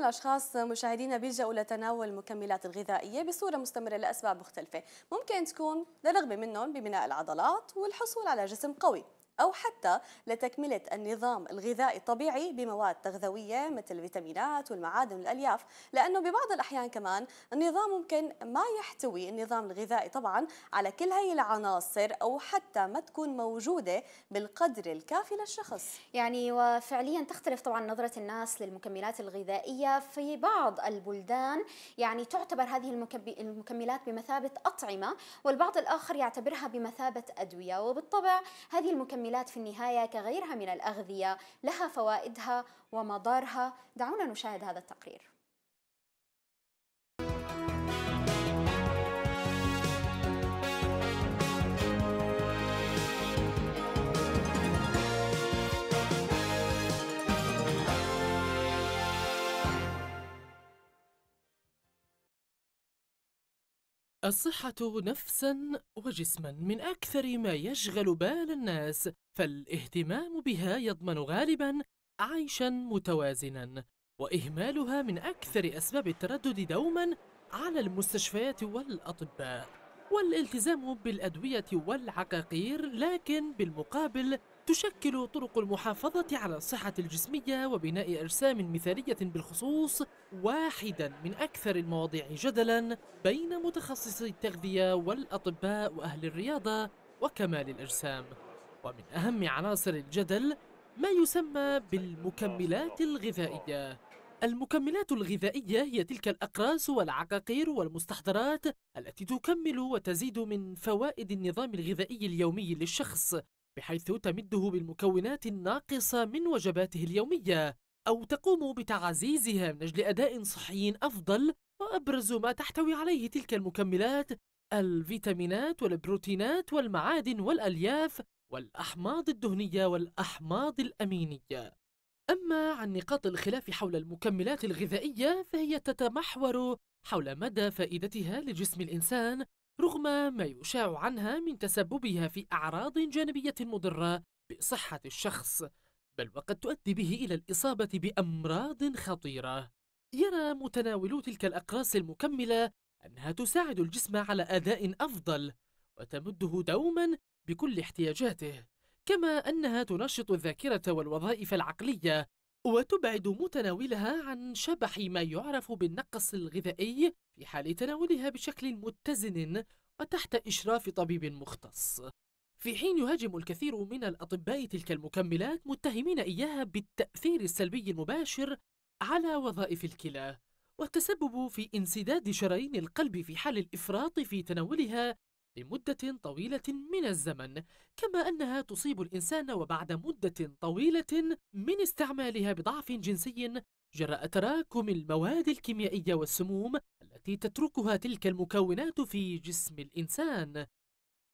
الأشخاص مشاهدينا بيلجأوا لتناول المكملات الغذائية بصورة مستمرة لأسباب مختلفة ممكن تكون لرغبة منهم ببناء العضلات والحصول على جسم قوي أو حتى لتكملة النظام الغذائي الطبيعي بمواد تغذوية مثل الفيتامينات والمعادن والألياف لأنه ببعض الأحيان كمان النظام ممكن ما يحتوي النظام الغذائي طبعا على كل هاي العناصر أو حتى ما تكون موجودة بالقدر الكافي للشخص يعني وفعليا تختلف طبعا نظرة الناس للمكملات الغذائية في بعض البلدان يعني تعتبر هذه المكملات بمثابة أطعمة والبعض الآخر يعتبرها بمثابة أدوية وبالطبع هذه المكملات المكملات في النهاية كغيرها من الأغذية لها فوائدها ومضارها دعونا نشاهد هذا التقرير الصحة نفسا وجسما من أكثر ما يشغل بال الناس فالاهتمام بها يضمن غالبا عيشا متوازنا وإهمالها من أكثر أسباب التردد دوما على المستشفيات والأطباء والالتزام بالأدوية والعقاقير لكن بالمقابل تشكل طرق المحافظة على الصحة الجسمية وبناء أجسام مثالية بالخصوص واحدا من أكثر المواضيع جدلا بين متخصصي التغذية والأطباء وأهل الرياضة وكمال الأجسام ومن أهم عناصر الجدل ما يسمى بالمكملات الغذائية المكملات الغذائية هي تلك الأقراص والعقاقير والمستحضرات التي تكمل وتزيد من فوائد النظام الغذائي اليومي للشخص بحيث تمده بالمكونات الناقصة من وجباته اليومية أو تقوم بتعزيزها من أجل أداء صحي أفضل وأبرز ما تحتوي عليه تلك المكملات الفيتامينات والبروتينات والمعادن والألياف والأحماض الدهنية والأحماض الأمينية أما عن نقاط الخلاف حول المكملات الغذائية فهي تتمحور حول مدى فائدتها لجسم الإنسان رغم ما يشاع عنها من تسببها في أعراض جانبية مضرة بصحة الشخص بل وقد تؤدي به إلى الإصابة بأمراض خطيرة يرى متناولو تلك الأقراص المكملة أنها تساعد الجسم على أداء أفضل وتمده دوما بكل احتياجاته كما أنها تنشط الذاكرة والوظائف العقلية وتبعد متناولها عن شبح ما يعرف بالنقص الغذائي في حال تناولها بشكل متزن وتحت إشراف طبيب مختص في حين يهاجم الكثير من الأطباء تلك المكملات متهمين إياها بالتأثير السلبي المباشر على وظائف الكلى والتسبب في انسداد شرايين القلب في حال الإفراط في تناولها لمدة طويلة من الزمن كما أنها تصيب الإنسان وبعد مدة طويلة من استعمالها بضعف جنسي جراء تراكم المواد الكيميائية والسموم التي تتركها تلك المكونات في جسم الإنسان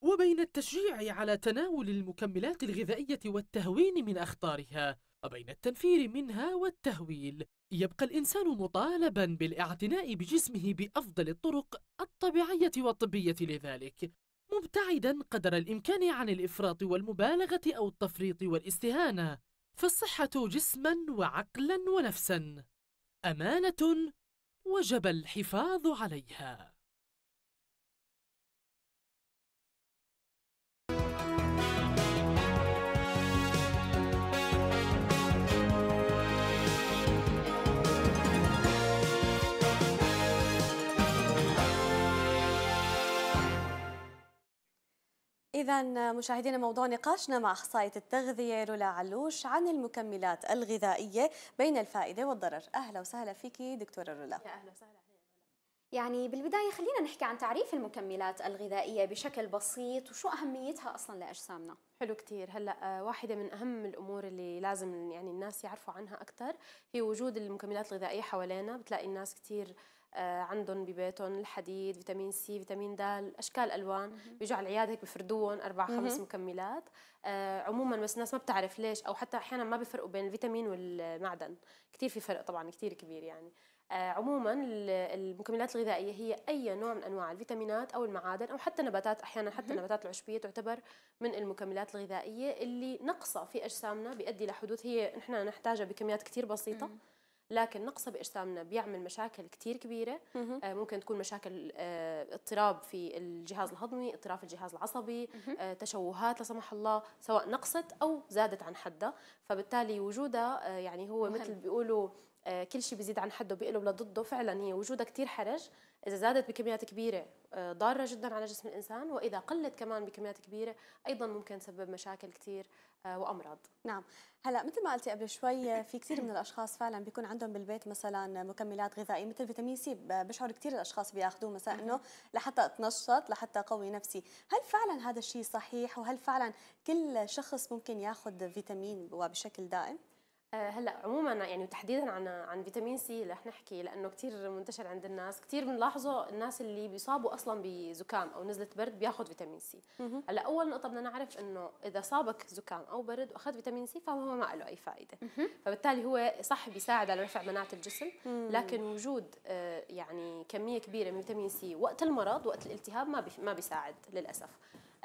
وبين التشجيع على تناول المكملات الغذائية والتهوين من أخطارها وبين التنفير منها والتهويل يبقى الإنسان مطالبا بالاعتناء بجسمه بأفضل الطرق الطبيعية والطبية لذلك مبتعدا قدر الإمكان عن الإفراط والمبالغة أو التفريط والاستهانة فالصحة جسما وعقلا ونفسا أمانة وجب الحفاظ عليها إذا مشاهدينا موضوع نقاشنا مع أخصائية التغذية رولا علوش عن المكملات الغذائية بين الفائدة والضرر، أهلا وسهلا فيكي دكتورة رولا. يا أهلا وسهلا. يعني بالبداية خلينا نحكي عن تعريف المكملات الغذائية بشكل بسيط وشو أهميتها أصلا لأجسامنا حلو كتير هلا آه، واحدة من أهم الأمور اللي لازم يعني الناس يعرفوا عنها أكثر هي وجود المكملات الغذائية حوالينا بتلاقي الناس كتير آه، عندهم ببيتهم الحديد فيتامين سي فيتامين د اشكال الوان بيجوا على العياده هيك بفردوهم اربع خمس مكملات آه، عموما بس الناس ما بتعرف ليش او حتى احيانا ما بيفرقوا بين الفيتامين والمعدن كثير في فرق طبعا كثير كبير يعني آه، عموما المكملات الغذائيه هي اي نوع من انواع الفيتامينات او المعادن او حتى نباتات احيانا حتى النباتات العشبيه تعتبر من المكملات الغذائيه اللي نقصها في اجسامنا بيؤدي لحدوث هي نحن نحتاجها بكميات كثير بسيطه لكن نقص باجسامنا بيعمل مشاكل كثير كبيره آه، ممكن تكون مشاكل آه، اضطراب في الجهاز الهضمي اضطراب في الجهاز العصبي آه، تشوهات لا سمح الله سواء نقصت او زادت عن حدها فبالتالي وجودها يعني هو مهم. مثل بيقولوا آه، كل شيء بيزيد عن حده بيقلب لضده فعلا هي وجودها كثير حرج اذا زادت بكميات كبيره آه، ضاره جدا على جسم الانسان واذا قلت كمان بكميات كبيره ايضا ممكن تسبب مشاكل كثير آه، وامراض نعم هلا مثل ما قلتي قبل شوي في كثير من الاشخاص فعلا بيكون عندهم بالبيت مثلا مكملات غذائيه مثل فيتامين سي بشعر كثير الاشخاص بياخذوه مثلا انه لحتى اتنشط لحتى قوي نفسي هل فعلا هذا الشيء صحيح وهل فعلا كل شخص ممكن ياخذ فيتامين وبشكل دائم آه، هلا عموما يعني وتحديدا عن عن فيتامين سي رح نحكي لانه كثير منتشر عند الناس كثير بنلاحظه الناس اللي بيصابوا اصلا بزكام او نزله برد بياخذ فيتامين سي هلا اول نقطه بدنا نعرف انه اذا صابك زكام او برد واخذ فيتامين سي فهو ما له اي فائده فبالتالي هو صح بيساعد على رفع مناعه الجسم لكن وجود آه، يعني كميه كبيره من فيتامين سي وقت المرض وقت الالتهاب ما ما بيساعد للاسف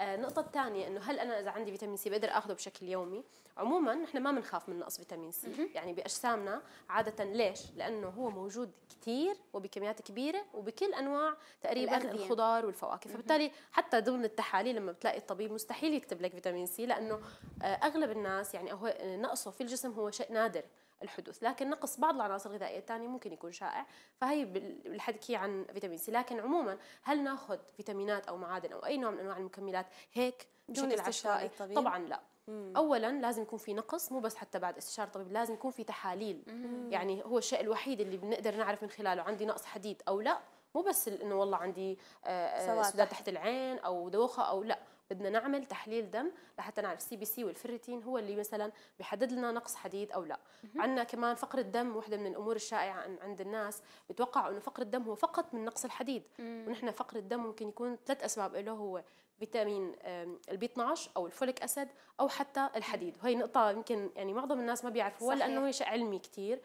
النقطة آه، الثانية انه هل انا اذا عندي فيتامين سي بقدر اخذه بشكل يومي؟ عموما نحن ما بنخاف من نقص فيتامين سي، يعني باجسامنا عادة ليش؟ لانه هو موجود كثير وبكميات كبيرة وبكل انواع تقريبا الأغذية. الخضار والفواكه، فبالتالي حتى ضمن التحاليل لما بتلاقي الطبيب مستحيل يكتب لك فيتامين سي لانه آه، اغلب الناس يعني هو آه، نقصه في الجسم هو شيء نادر الحدوث لكن نقص بعض العناصر الغذائيه الثانيه ممكن يكون شائع فهي الحكي عن فيتامين سي لكن عموما هل ناخذ فيتامينات او معادن او اي نوع من انواع المكملات هيك بشكل عشوائي طبعا لا اولا لازم يكون في نقص مو بس حتى بعد استشاره طبيب لازم يكون في تحاليل يعني هو الشيء الوحيد اللي بنقدر نعرف من خلاله عندي نقص حديد او لا مو بس انه والله عندي آه، آه، سوداء تحت العين او دوخه او لا بدنا نعمل تحليل دم لحتى نعرف سي بي سي والفريتين هو اللي مثلا بيحدد لنا نقص حديد او لا عندنا كمان فقر الدم وحده من الامور الشائعه عند الناس بتوقعوا انه فقر الدم هو فقط من نقص الحديد ونحن فقر الدم ممكن يكون ثلاث اسباب له هو فيتامين البي 12 او الفوليك اسيد او حتى الحديد وهي نقطه يمكن يعني معظم الناس ما بيعرفوها لانه هي شيء علمي كثير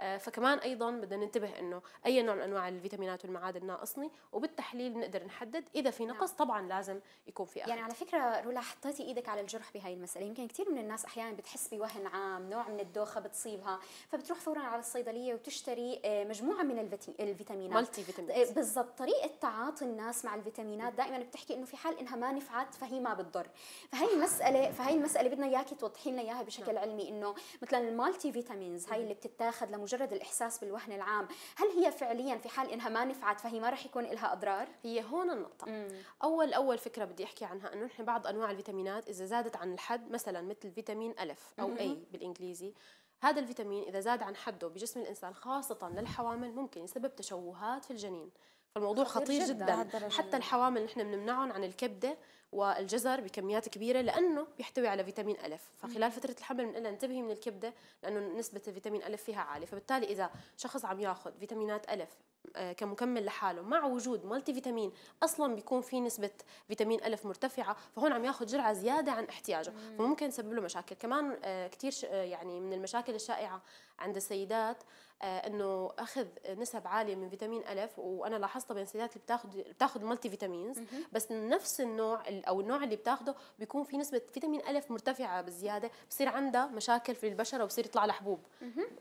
آه، فكمان ايضا بدنا ننتبه انه اي نوع من انواع الفيتامينات والمعادن ناقصني وبالتحليل بنقدر نحدد اذا في نقص نعم. طبعا لازم يكون في أخذ. يعني على فكره رولا حطيتي ايدك على الجرح بهاي المساله يمكن كثير من الناس احيانا بتحس بوهن عام نوع من الدوخه بتصيبها فبتروح فورا على الصيدليه وتشتري آه، مجموعه من الفيتامينات مالتي فيتامينات آه، بالضبط طريقه تعاطي الناس مع الفيتامينات دائما بتحكي انه في حال انها ما نفعت فهي ما بتضر فهي المساله فهي المساله بدنا اياكي توضحي لنا اياها بشكل نعم. علمي انه مثلا المالتي فيتامينز هاي اللي بتتاخذ مجرد الإحساس بالوهن العام هل هي فعليا في حال إنها ما نفعت فهي ما راح يكون لها أضرار؟ هي هون النقطة مم. أول أول فكرة بدي أحكي عنها أنه نحن بعض أنواع الفيتامينات إذا زادت عن الحد مثلا مثل فيتامين ألف أو أي بالإنجليزي هذا الفيتامين إذا زاد عن حده بجسم الإنسان خاصة للحوامل ممكن يسبب تشوهات في الجنين فالموضوع خطير, خطير جدا, جداً. حتى الحوامل نحن بنمنعهم عن الكبدة والجزر بكميات كبيره لانه بيحتوي على فيتامين الف فخلال فتره الحمل بنقول انتبهي من الكبده لانه نسبه الفيتامين الف فيها عاليه فبالتالي اذا شخص عم ياخذ فيتامينات الف آه، كمكمل لحاله مع وجود مالتي فيتامين اصلا بيكون في نسبه فيتامين الف مرتفعه فهون عم ياخذ جرعه زياده عن احتياجه فممكن تسبب له مشاكل كمان آه، كثير آه، يعني من المشاكل الشائعه عند السيدات آه، انه اخذ نسب عاليه من فيتامين الف وانا لاحظتها بين السيدات اللي بتاخذ بتاخذ مالتي فيتامينز بس نفس النوع او النوع اللي بتاخذه بيكون في نسبه فيتامين الف مرتفعه بزياده بصير عندها مشاكل في البشره وبصير يطلع لها حبوب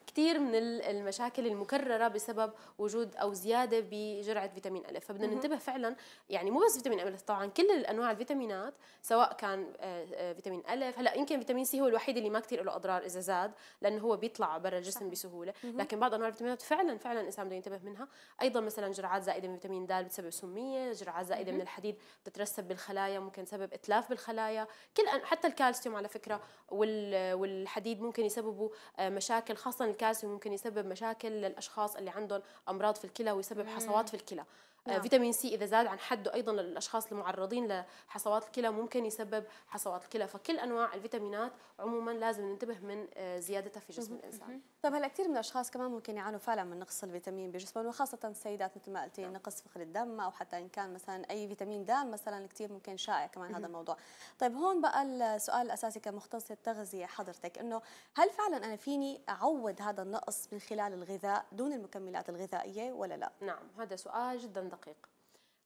كثير من المشاكل المكرره بسبب وجود او زياده بجرعه فيتامين الف فبدنا ننتبه فعلا يعني مو بس فيتامين الف طبعا كل الانواع الفيتامينات سواء كان آه، آه، فيتامين الف هلا يمكن فيتامين سي هو الوحيد اللي ما كثير له اضرار اذا زاد لانه هو بيطلع برا الجسم بسهوله لكن بعض انواع الفيتامينات فعلا فعلا الانسان بده ينتبه منها ايضا مثلا جرعات زائده من فيتامين د بتسبب سميه جرعات زائده من الحديد بتترسب بالخلايا ممكن تسبب اتلاف بالخلايا كل حتى الكالسيوم على فكره والحديد ممكن يسببوا آه، مشاكل خاصه الكالسيوم ممكن يسبب مشاكل للاشخاص اللي عندهم امراض في الكلى ويسبب حصوات في الكلى آه، نعم. فيتامين سي اذا زاد عن حده ايضا للاشخاص المعرضين لحصوات الكلى ممكن يسبب حصوات الكلى فكل انواع الفيتامينات عموما لازم ننتبه من آه، زيادتها في جسم الانسان طب هلا كثير من الاشخاص كمان ممكن يعانوا فعلا من نقص الفيتامين بجسمهم وخاصه السيدات مثل ما قلتي نعم. نقص فخر الدم او حتى ان كان مثلا اي فيتامين د مثلا كثير ممكن شائع كمان هذا الموضوع طيب هون بقى السؤال الاساسي كمختص التغذيه حضرتك انه هل فعلا انا فيني اعوض هذا النقص من خلال الغذاء دون المكملات الغذائيه ولا لا نعم هذا سؤال جدا دقيق دقيق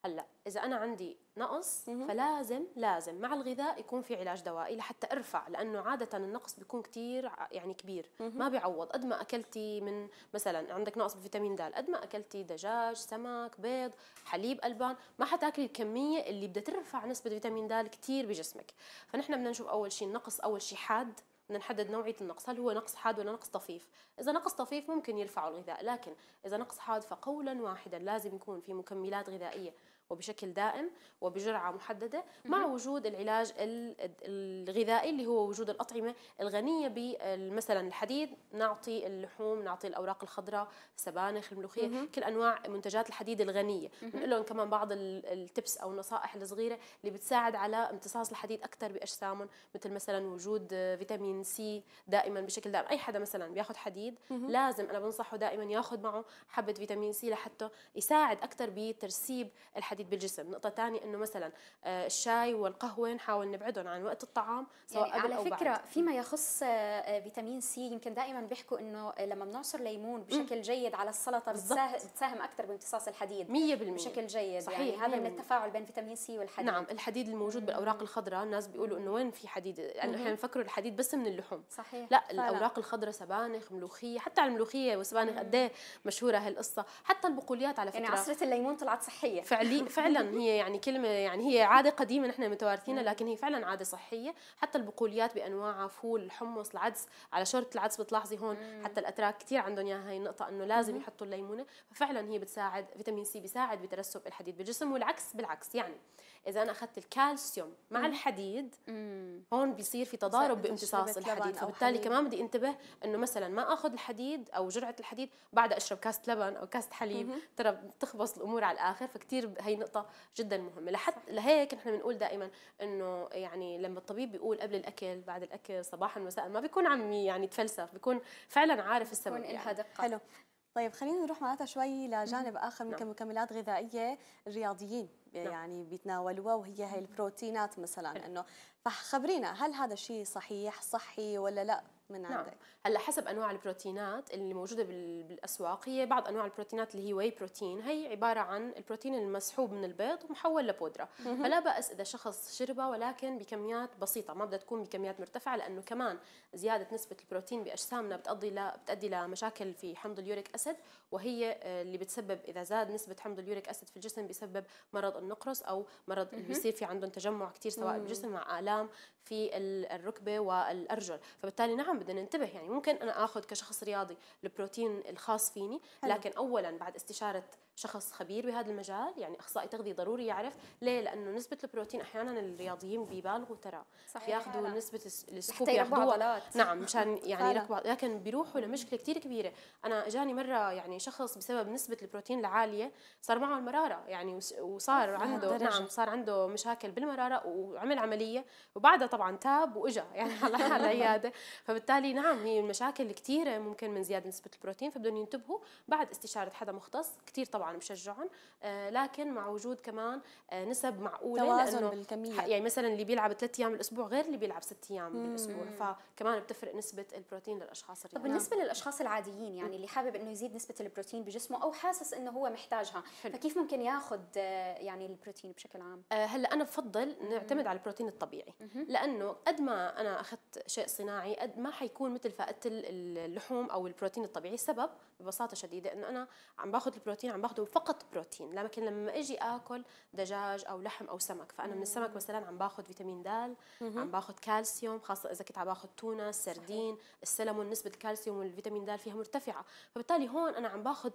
هلا اذا انا عندي نقص فلازم لازم مع الغذاء يكون في علاج دوائي لحتى ارفع لانه عاده النقص بيكون كثير يعني كبير ما بيعوض قد ما اكلتي من مثلا عندك نقص بفيتامين د قد ما اكلتي دجاج سمك بيض حليب البان ما حتاكلي الكميه اللي بدها ترفع نسبه فيتامين د كثير بجسمك فنحن بدنا نشوف اول شيء النقص اول شيء حاد بدنا نحدد نوعيه النقص هل هو نقص حاد ولا نقص طفيف اذا نقص طفيف ممكن يرفعوا الغذاء لكن اذا نقص حاد فقولا واحدا لازم يكون في مكملات غذائيه وبشكل دائم وبجرعه محدده مع وجود العلاج الغذائي اللي هو وجود الاطعمه الغنيه بمثلا الحديد نعطي اللحوم نعطي الاوراق الخضراء سبانخ الملوخيه كل انواع منتجات الحديد الغنيه بنقول لهم كمان بعض التبس او النصائح الصغيره اللي بتساعد على امتصاص الحديد اكثر باجسامهم مثل مثلا وجود فيتامين سي دائما بشكل دائم اي حدا مثلا بياخذ حديد لازم انا بنصحه دائما ياخذ معه حبه فيتامين سي لحتى يساعد اكثر بترسيب الحديد الحديد بالجسم نقطه ثانيه انه مثلا آه، الشاي والقهوه نحاول نبعدهم عن وقت الطعام سواء يعني قبل على أو فكره بعد. فيما يخص آه، آه، فيتامين سي يمكن دائما بيحكوا انه لما بنعصر ليمون بشكل جيد على السلطه بتساهم اكثر بامتصاص الحديد 100% بشكل جيد يعني صحيح يعني هذا من التفاعل بين فيتامين سي والحديد نعم الحديد الموجود بالاوراق الخضراء الناس بيقولوا انه وين في حديد لانه يعني احنا بنفكروا الحديد بس من اللحوم صحيح لا فعلا. الاوراق الخضراء سبانخ ملوخيه حتى على الملوخيه والسبانخ قد إيه مشهوره هالقصه حتى البقوليات على يعني فكره يعني عصره الليمون طلعت صحيه فعلي فعلا هي يعني كلمه يعني هي عاده قديمه نحن متوارثينها لكن هي فعلا عاده صحيه حتى البقوليات بانواعها فول الحمص العدس على شوربه العدس بتلاحظي هون حتى الاتراك كثير عندهم اياها هي النقطه انه لازم يحطوا الليمونه ففعلا هي بتساعد فيتامين سي بيساعد بترسب الحديد بالجسم والعكس بالعكس يعني اذا انا اخذت الكالسيوم مع مم. الحديد مم. هون بيصير في تضارب بامتصاص الحديد فبالتالي كمان بدي انتبه انه مثلا ما اخذ الحديد او جرعه الحديد بعد اشرب كاسه لبن او كاسه حليب ترى بتخبص الامور على الاخر فكتير هي نقطه جدا مهمه لحتى لهيك نحن بنقول دائما انه يعني لما الطبيب بيقول قبل الاكل بعد الاكل صباحا مساء ما بيكون عم يعني تفلسف بيكون فعلا عارف السبب يعني. دقه حلو طيب خلينا نروح معناتها شوي لجانب اخر من نعم. مكملات غذائيه الرياضيين نعم. يعني بيتناولوها وهي هي البروتينات مثلا انه فخبرينا هل هذا الشيء صحيح صحي ولا لا من نعم. عندك نعم. هلا حسب انواع البروتينات اللي موجوده بالاسواق هي بعض انواع البروتينات اللي هي واي بروتين هي عباره عن البروتين المسحوب من البيض ومحول لبودره فلا باس اذا شخص شربها ولكن بكميات بسيطه ما بدها تكون بكميات مرتفعه لانه كمان زياده نسبه البروتين باجسامنا بتؤدي ل... بتؤدي لمشاكل في حمض اليوريك اسيد وهي آه، اللي بتسبب اذا زاد نسبه حمض اليوريك اسيد في الجسم بيسبب مرض النقرس او مرض اللي بيصير في عندهم تجمع كثير سواء بالجسم مع الام في الركبه والارجل فبالتالي نعم بدنا ننتبه يعني ممكن انا اخذ كشخص رياضي البروتين الخاص فيني لكن اولا بعد استشاره شخص خبير بهذا المجال يعني اخصائي تغذيه ضروري يعرف ليه لانه نسبه البروتين احيانا الرياضيين بيبالغوا ترى صحيح ياخذوا نسبه السكوب ياخذوها نعم مشان يعني لكن بيروحوا لمشكله كثير كبيره انا اجاني مره يعني شخص بسبب نسبه البروتين العاليه صار معه المراره يعني وصار عنده نعم صار عنده مشاكل بالمراره وعمل عمليه وبعدها طبعا تاب واجا يعني على العياده فبالتالي نعم هي المشاكل كثيره ممكن من زياده نسبه البروتين فبدهم ينتبهوا بعد استشاره حدا مختص كثير طبعا طبعا مشجعهم آه، لكن مع وجود كمان آه، نسب معقوله توازن بالكميه يعني مثلا اللي بيلعب ثلاث ايام بالاسبوع غير اللي بيلعب ست ايام بالاسبوع فكمان بتفرق نسبه البروتين للاشخاص الرياضيين طب بالنسبه للاشخاص العاديين يعني اللي حابب انه يزيد نسبه البروتين بجسمه او حاسس انه هو محتاجها حلو. فكيف ممكن ياخذ آه، يعني البروتين بشكل عام هلا انا بفضل نعتمد على البروتين الطبيعي لانه قد ما انا اخذت شيء صناعي قد ما حيكون مثل فائده اللحوم او البروتين الطبيعي السبب ببساطه شديده انه انا عم باخذ البروتين عم باخذه فقط بروتين لكن لما اجي اكل دجاج او لحم او سمك فانا من السمك مثلا عم باخذ فيتامين د عم باخذ كالسيوم خاصه اذا كنت عم باخذ تونه سردين السلمون نسبه الكالسيوم والفيتامين د فيها مرتفعه فبالتالي هون انا عم باخذ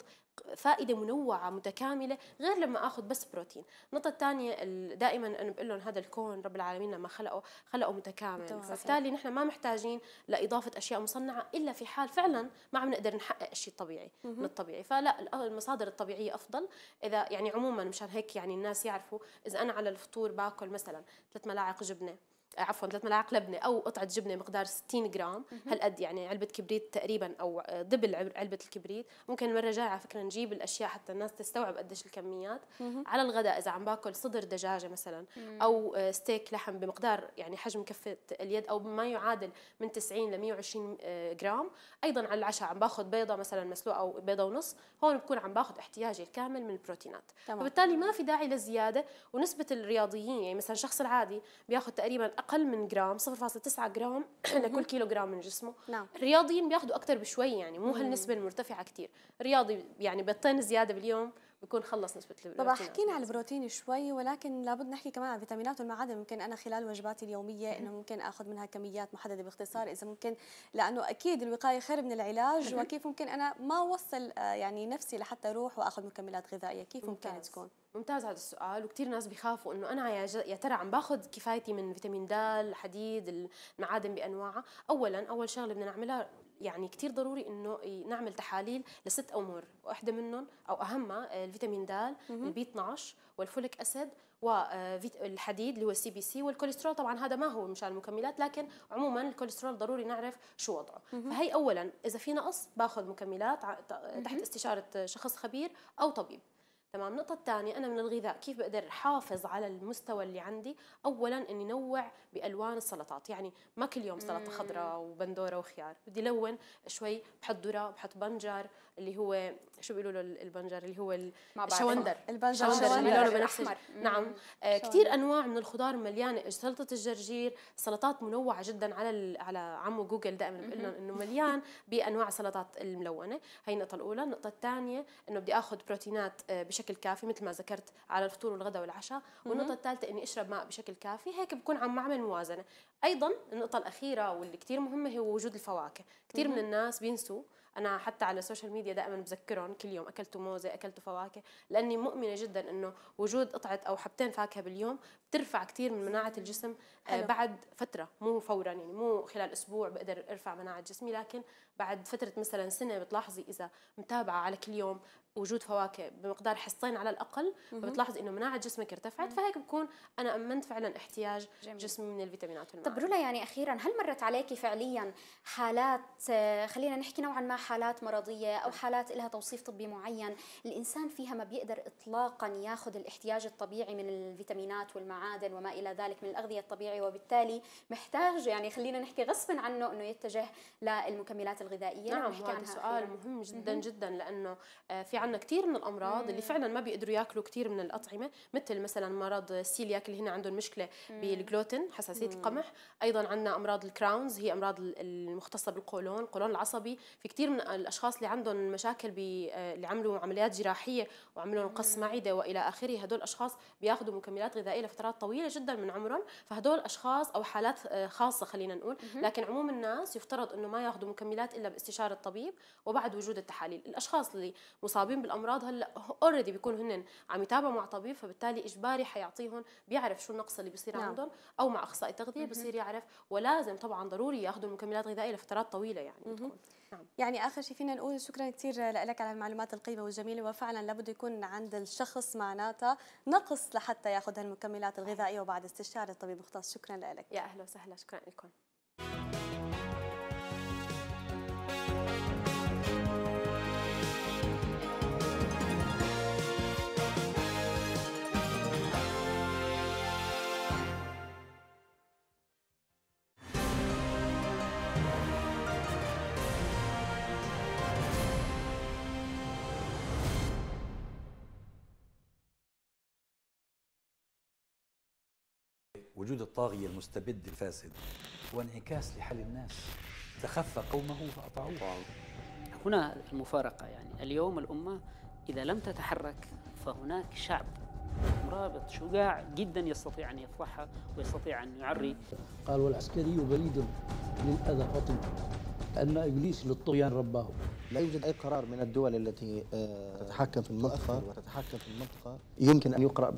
فائده منوعه متكامله غير لما اخذ بس بروتين النقطه الثانيه دائما انا بقول لهم هذا الكون رب العالمين لما خلقه خلقه متكامل فبالتالي نحن ما محتاجين لاضافه اشياء مصنعه الا في حال فعلا ما عم نقدر نحقق شيء طبيعي من الطبيعي فلا المصادر الطبيعيه افضل اذا يعني عموما مشان هيك يعني الناس يعرفوا اذا انا على الفطور باكل مثلا ثلاث ملاعق جبنه عفوا ثلاث ملاعق لبنه او قطعه جبنه مقدار 60 جرام هالقد يعني علبه كبريت تقريبا او دبل علبه الكبريت ممكن المره الجايه على فكره نجيب الاشياء حتى الناس تستوعب قديش الكميات على الغداء اذا عم باكل صدر دجاجه مثلا او ستيك لحم بمقدار يعني حجم كفه اليد او ما يعادل من 90 ل 120 آه، جرام ايضا على العشاء عم باخذ بيضه مثلا مسلوقه او بيضه ونص هون بكون عم باخذ احتياجي الكامل من البروتينات فبالتالي ما في داعي للزياده ونسبه الرياضيين يعني مثلا الشخص العادي بياخذ تقريبا اقل من جرام 0.9 جرام لكل كيلو جرام من جسمه نعم الرياضيين بياخذوا اكثر بشوي يعني مو هالنسبه المرتفعه كثير الرياضي يعني بيضتين زياده باليوم بكون خلص نسبه البروتين طبعا حكينا عن البروتين شوي ولكن لابد نحكي كمان عن الفيتامينات والمعادن ممكن انا خلال وجباتي اليوميه انه ممكن اخذ منها كميات محدده باختصار اذا ممكن لانه اكيد الوقايه خير من العلاج وكيف ممكن انا ما اوصل آه، يعني نفسي لحتى اروح واخذ مكملات غذائيه كيف ممكن تكون ممتاز هذا السؤال وكثير ناس بيخافوا انه انا يا, يا ترى عم باخذ كفايتي من فيتامين د الحديد المعادن بانواعها اولا اول شغله بدنا نعملها يعني كثير ضروري انه نعمل تحاليل لست امور واحده منهم او اهمها آه، الفيتامين د البي 12 والفوليك اسيد والحديد آه، اللي هو السي بي سي والكوليسترول طبعا هذا ما هو مشان المكملات لكن عموما الكوليسترول ضروري نعرف شو وضعه فهي اولا اذا في نقص باخذ مكملات تحت استشاره شخص خبير او طبيب تمام النقطة الثانية أنا من الغذاء كيف بقدر أحافظ على المستوى اللي عندي أولا إني نوع بألوان السلطات يعني ما كل يوم سلطة خضراء وبندورة وخيار بدي لون شوي بحط ذرة بحط بنجر اللي هو شو بيقولوا له البنجر اللي هو الشوندر البنجر اللي لونه بنفسجي نعم آه كثير انواع من الخضار مليانه سلطه الجرجير سلطات منوعه جدا على على عمو جوجل دائما بقول لهم انه مليان بانواع سلطات الملونه هي النقطه الاولى النقطه الثانيه انه بدي اخذ بروتينات آه، بشكل كافي مثل ما ذكرت على الفطور والغداء والعشاء والنقطه الثالثه اني اشرب ماء بشكل كافي هيك بكون عم اعمل موازنه ايضا النقطه الاخيره واللي كثير مهمه هي وجود الفواكه كثير من الناس بينسوا انا حتى على السوشيال ميديا دائما بذكرهم كل يوم اكلتوا موزه اكلتوا فواكه لاني مؤمنه جدا انه وجود قطعه او حبتين فاكهه باليوم بترفع كثير من مناعه الجسم آه، حلو. بعد فتره مو فورا يعني مو خلال اسبوع بقدر ارفع مناعه جسمي لكن بعد فتره مثلا سنه بتلاحظي اذا متابعه على كل يوم وجود فواكه بمقدار حصتين على الاقل بتلاحظي انه مناعه جسمك ارتفعت فهيك بكون انا امنت فعلا احتياج جميل. جسمي من الفيتامينات والمعادن طب رولا يعني اخيرا هل مرت عليكي فعليا حالات آه، خلينا نحكي نوعا ما حالات مرضيه او نعم. حالات لها توصيف طبي معين الانسان فيها ما بيقدر اطلاقا ياخذ الاحتياج الطبيعي من الفيتامينات والمعادن المعادن وما الى ذلك من الاغذيه الطبيعيه وبالتالي محتاج يعني خلينا نحكي غصبا عنه انه يتجه للمكملات الغذائيه نعم هذا سؤال أخير. مهم جدا م جدا لانه آه، في عندنا كثير من الامراض مم. اللي فعلا ما بيقدروا ياكلوا كثير من الاطعمه مثل مثلا مرض السيلياك اللي هنا عندهم مشكله بالجلوتين حساسيه القمح ايضا عندنا امراض الكراونز هي امراض المختصه بالقولون القولون العصبي في كثير من الاشخاص اللي عندهم مشاكل آه، اللي عملوا عمليات جراحيه وعملوا قص معده والى اخره هدول الاشخاص بياخذوا مكملات غذائيه لفترات فترات طويله جدا من عمرهم فهدول اشخاص او حالات آه، خاصه خلينا نقول لكن عموم الناس يفترض انه ما ياخذوا مكملات الا باستشاره الطبيب وبعد وجود التحاليل الاشخاص اللي مصابين بالامراض هلا اوريدي بيكونوا هن عم يتابعوا مع طبيب فبالتالي اجباري حيعطيهم بيعرف شو النقص اللي بيصير نعم. عندهم او مع اخصائي تغذيه بصير يعرف ولازم طبعا ضروري ياخذوا المكملات الغذائيه لفترات طويله يعني بتكون. نعم. يعني اخر شيء فينا نقول شكرا كثير لك على المعلومات القيمه والجميله وفعلا لابد يكون عند الشخص معناتها نقص لحتى ياخذ هالمكملات الغذائيه وبعد استشاره طبيب مختص شكرا لك يا اهلا وسهلا شكرا لكم وجود الطاغية المستبد الفاسد هو انعكاس لحال الناس تخفى قومه فأطاعوه هنا المفارقة يعني اليوم الأمة إذا لم تتحرك فهناك شعب مرابط شجاع جدا يستطيع أن يفضحها ويستطيع أن يعري قال والعسكري بليد للأذى فطن أن إبليس للطغيان رباه لا يوجد أي قرار من الدول التي آه، تتحكم في المنطقة وتتحكم في المنطقة يمكن أن يقرأ